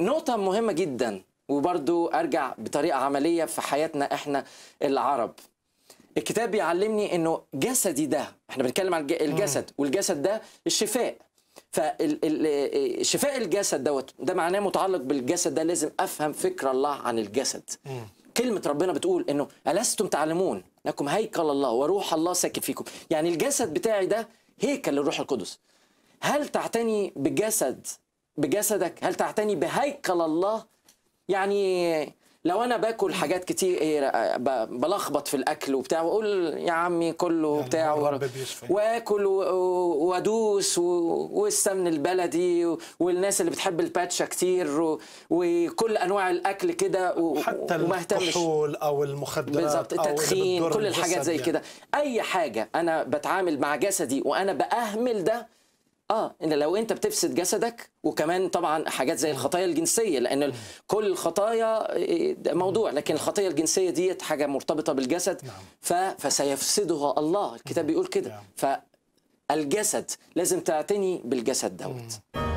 نقطة مهمة جدا وبرضو أرجع بطريقة عملية في حياتنا إحنا العرب الكتاب بيعلمني إنه جسدي ده إحنا بنتكلم عن الجسد والجسد ده الشفاء فشفاء الجسد دوت ده معناه متعلق بالجسد ده لازم أفهم فكر الله عن الجسد كلمة ربنا بتقول إنه ألستم تعلمون أنكم هيكل الله وروح الله ساكن فيكم يعني الجسد بتاعي ده هيكل للروح القدس هل تعتني بجسد بجسدك هل تعتني بهيكل الله يعني لو انا باكل حاجات كتير ايه بلخبط في الاكل وبتاع واقول يا عمي كله يعني بتاع واكل وادوس والسمن البلدي والناس اللي بتحب الباتشا كتير وكل انواع الاكل كده حتى الكحول او المخدرات بالظبط التدخين كل الحاجات زي يعني. كده اي حاجه انا بتعامل مع جسدي وانا باهمل ده اه ان لو انت بتفسد جسدك وكمان طبعا حاجات زي الخطايا الجنسيه لان كل الخطايا آه، موضوع لكن الخطايا الجنسيه ديت حاجه مرتبطه بالجسد نعم. فسيفسدها الله الكتاب نعم. بيقول كده نعم. فالجسد لازم تعتني بالجسد دوت